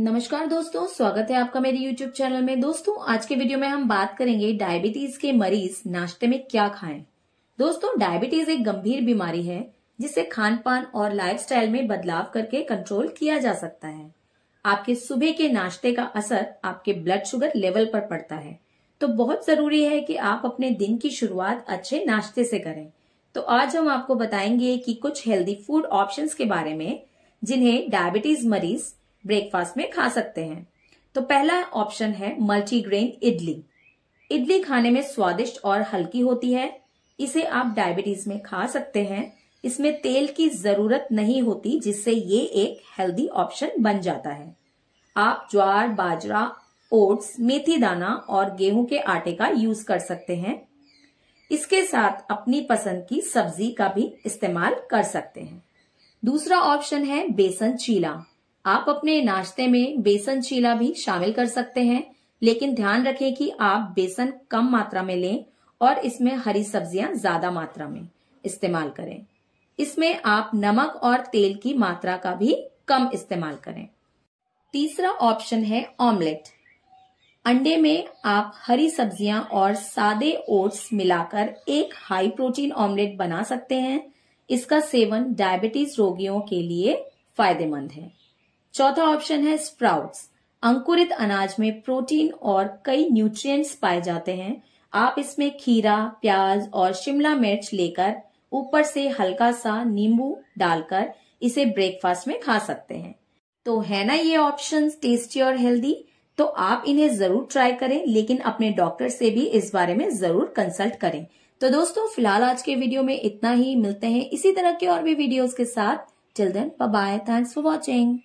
नमस्कार दोस्तों स्वागत है आपका मेरे YouTube चैनल में दोस्तों आज के वीडियो में हम बात करेंगे डायबिटीज के मरीज नाश्ते में क्या खाएं दोस्तों डायबिटीज एक गंभीर बीमारी है जिसे खान पान और लाइफस्टाइल में बदलाव करके कंट्रोल किया जा सकता है आपके सुबह के नाश्ते का असर आपके ब्लड शुगर लेवल पर पड़ता है तो बहुत जरूरी है कि आप अपने दिन की शुरुआत अच्छे नाश्ते से करें तो आज हम आपको बताएंगे कि कुछ हेल्दी फूड ऑप्शंस के बारे में जिन्हें डायबिटीज मरीज ब्रेकफास्ट में खा सकते हैं तो पहला ऑप्शन है मल्टीग्रेन इडली इडली खाने में स्वादिष्ट और हल्की होती है इसे आप डायबिटीज में खा सकते हैं इसमें तेल की जरूरत नहीं होती जिससे ये एक हेल्दी ऑप्शन बन जाता है आप ज्वार बाजरा ओट्स मेथी दाना और गेहूं के आटे का यूज कर सकते हैं इसके साथ अपनी पसंद की सब्जी का भी इस्तेमाल कर सकते हैं दूसरा ऑप्शन है बेसन चीला आप अपने नाश्ते में बेसन चीला भी शामिल कर सकते हैं लेकिन ध्यान रखें कि आप बेसन कम मात्रा में लें और इसमें हरी सब्जियां ज्यादा मात्रा में इस्तेमाल करें इसमें आप नमक और तेल की मात्रा का भी कम इस्तेमाल करें तीसरा ऑप्शन है ऑमलेट अंडे में आप हरी सब्जियां और सादे ओट्स मिलाकर एक हाई प्रोटीन ऑमलेट बना सकते हैं इसका सेवन डायबिटीज रोगियों के लिए फायदेमंद है चौथा ऑप्शन है स्प्राउट्स अंकुरित अनाज में प्रोटीन और कई न्यूट्रिएंट्स पाए जाते हैं आप इसमें खीरा प्याज और शिमला मिर्च लेकर ऊपर से हल्का सा नींबू डालकर इसे ब्रेकफास्ट में खा सकते हैं तो है ना ये ऑप्शन टेस्टी और हेल्दी तो आप इन्हें जरूर ट्राई करें लेकिन अपने डॉक्टर से भी इस बारे में जरूर कंसल्ट करें तो दोस्तों फिलहाल आज के वीडियो में इतना ही मिलते हैं इसी तरह के और भी वीडियोस के साथ children bye thanks for watching